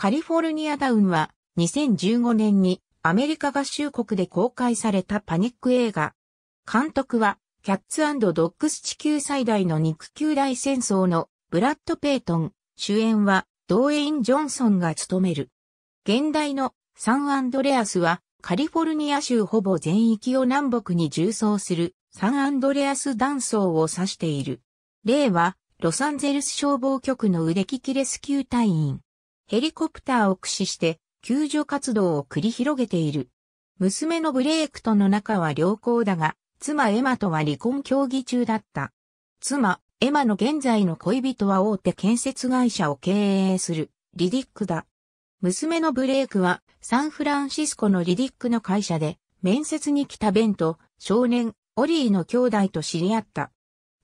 カリフォルニアダウンは2015年にアメリカ合衆国で公開されたパニック映画。監督はキャッツドッグス地球最大の肉球大戦争のブラッド・ペイトン、主演はドーエイン・ジョンソンが務める。現代のサンアンドレアスはカリフォルニア州ほぼ全域を南北に縦走するサンアンドレアス断層を指している。例はロサンゼルス消防局の腕利きレスキュー隊員。ヘリコプターを駆使して救助活動を繰り広げている。娘のブレイクとの仲は良好だが、妻エマとは離婚協議中だった。妻、エマの現在の恋人は大手建設会社を経営する、リディックだ。娘のブレイクは、サンフランシスコのリディックの会社で、面接に来たベンと、少年、オリーの兄弟と知り合った。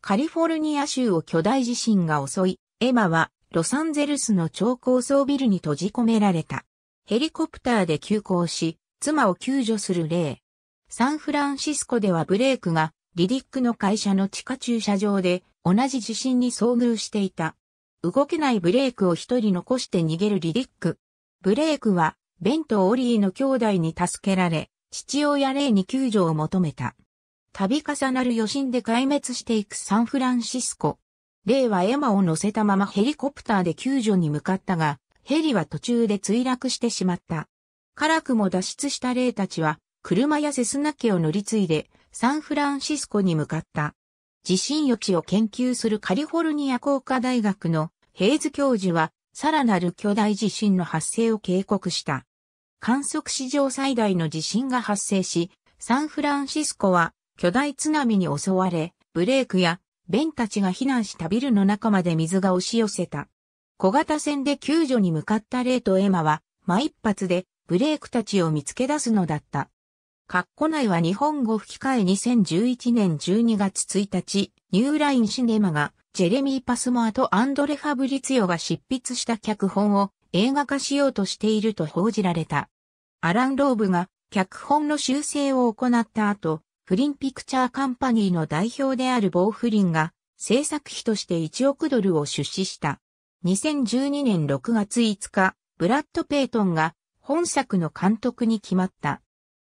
カリフォルニア州を巨大地震が襲い、エマはロサンゼルスの超高層ビルに閉じ込められた。ヘリコプターで急行し、妻を救助する例。サンフランシスコではブレイクが、リディックの会社の地下駐車場で、同じ地震に遭遇していた。動けないブレイクを一人残して逃げるリディック。ブレイクは、ベンとオリーの兄弟に助けられ、父親レイに救助を求めた。度重なる余震で壊滅していくサンフランシスコ。霊はエマを乗せたままヘリコプターで救助に向かったが、ヘリは途中で墜落してしまった。辛くも脱出した霊たちは、車やセスナ家を乗り継いで、サンフランシスコに向かった。地震予知を研究するカリフォルニア工科大学のヘイズ教授は、さらなる巨大地震の発生を警告した。観測史上最大の地震が発生し、サンフランシスコは巨大津波に襲われ、ブレークやベンたちが避難したビルの中まで水が押し寄せた。小型船で救助に向かったレイとエマは、ま一発でブレイクたちを見つけ出すのだった。カッコ内は日本語吹き替え2011年12月1日、ニューラインシネマが、ジェレミー・パスモアとアンドレ・ファブリツヨが執筆した脚本を映画化しようとしていると報じられた。アラン・ローブが脚本の修正を行った後、フリンピクチャーカンパニーの代表であるボーフリンが制作費として1億ドルを出資した。2012年6月5日、ブラッド・ペイトンが本作の監督に決まった。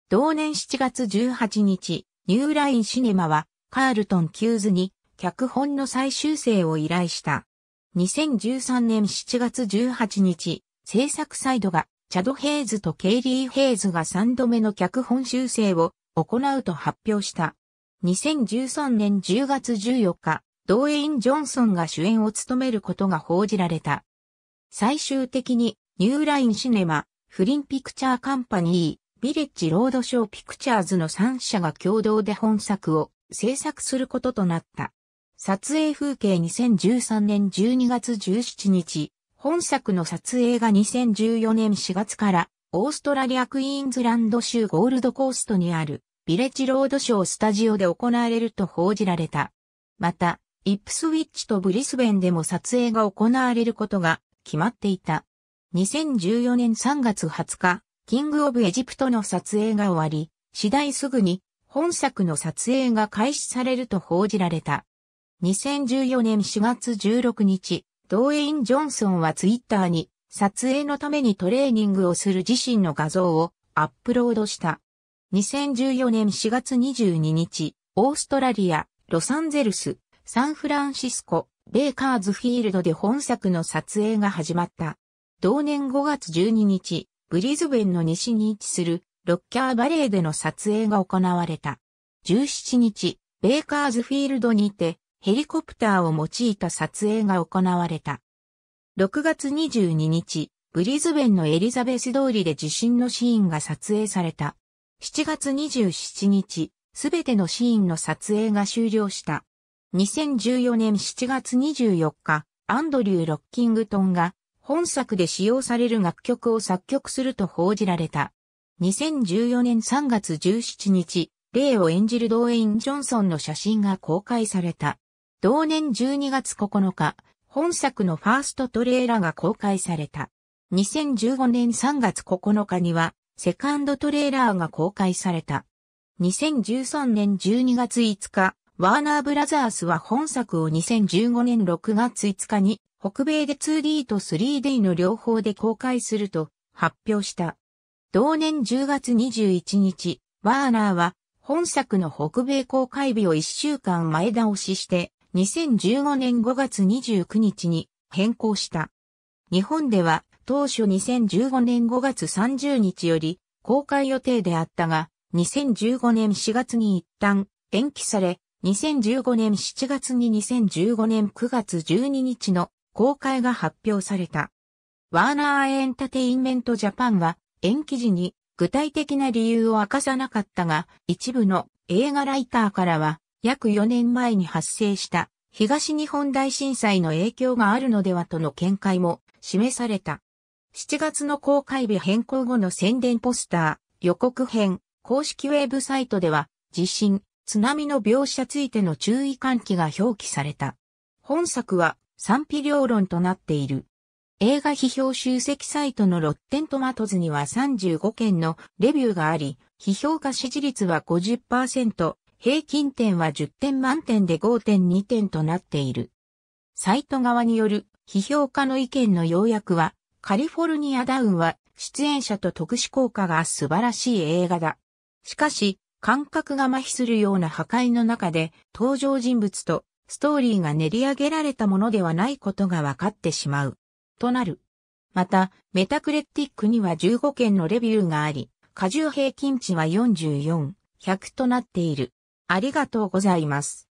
同年7月18日、ニューラインシネマはカールトン・キューズに脚本の再修正を依頼した。2013年7月18日、制作サイドがチャド・ヘイズとケイリー・ヘイズが3度目の脚本修正を行うと発表した。2013年10月14日、ドウェイン・ジョンソンが主演を務めることが報じられた。最終的に、ニューラインシネマ、フリンピクチャーカンパニー、ビレッジロードショーピクチャーズの3社が共同で本作を制作することとなった。撮影風景2013年12月17日、本作の撮影が2014年4月からオーストラリアクイーンズランド州ゴールドコーストにあるビレッジロードショースタジオで行われると報じられた。また、イップスウィッチとブリスベンでも撮影が行われることが決まっていた。2014年3月20日、キングオブエジプトの撮影が終わり、次第すぐに本作の撮影が開始されると報じられた。2014年4月16日、ドーエイン・ジョンソンはツイッターに撮影のためにトレーニングをする自身の画像をアップロードした。2014年4月22日、オーストラリア、ロサンゼルス、サンフランシスコ、ベイカーズフィールドで本作の撮影が始まった。同年5月12日、ブリズベンの西に位置するロッキャーバレーでの撮影が行われた。17日、ベイカーズフィールドにてヘリコプターを用いた撮影が行われた。6月22日、ブリズベンのエリザベス通りで地震のシーンが撮影された。7月27日、すべてのシーンの撮影が終了した。2014年7月24日、アンドリュー・ロッキングトンが本作で使用される楽曲を作曲すると報じられた。2014年3月17日、イを演じるドウェイン・ジョンソンの写真が公開された。同年12月9日、本作のファーストトレーラーが公開された。2015年3月9日には、セカンドトレーラーが公開された。2013年12月5日、ワーナーブラザースは本作を2015年6月5日に、北米で 2D と 3D の両方で公開すると発表した。同年10月21日、ワーナーは本作の北米公開日を1週間前倒しして、2015年5月29日に変更した。日本では当初2015年5月30日より公開予定であったが、2015年4月に一旦延期され、2015年7月に2015年9月12日の公開が発表された。ワーナーエンタテインメントジャパンは延期時に具体的な理由を明かさなかったが、一部の映画ライターからは約4年前に発生した東日本大震災の影響があるのではとの見解も示された。7月の公開日変更後の宣伝ポスター、予告編、公式ウェブサイトでは、地震、津波の描写ついての注意喚起が表記された。本作は賛否両論となっている。映画批評集積サイトのロッテントマトズには35件のレビューがあり、批評化支持率は50%、平均点は10点満点で5.2点となっている。サイト側による批評家の意見の要約は、カリフォルニアダウンは出演者と特殊効果が素晴らしい映画だ。しかし、感覚が麻痺するような破壊の中で登場人物とストーリーが練り上げられたものではないことが分かってしまう。となる。また、メタクレティックには15件のレビューがあり、過重平均値は44、100となっている。ありがとうございます。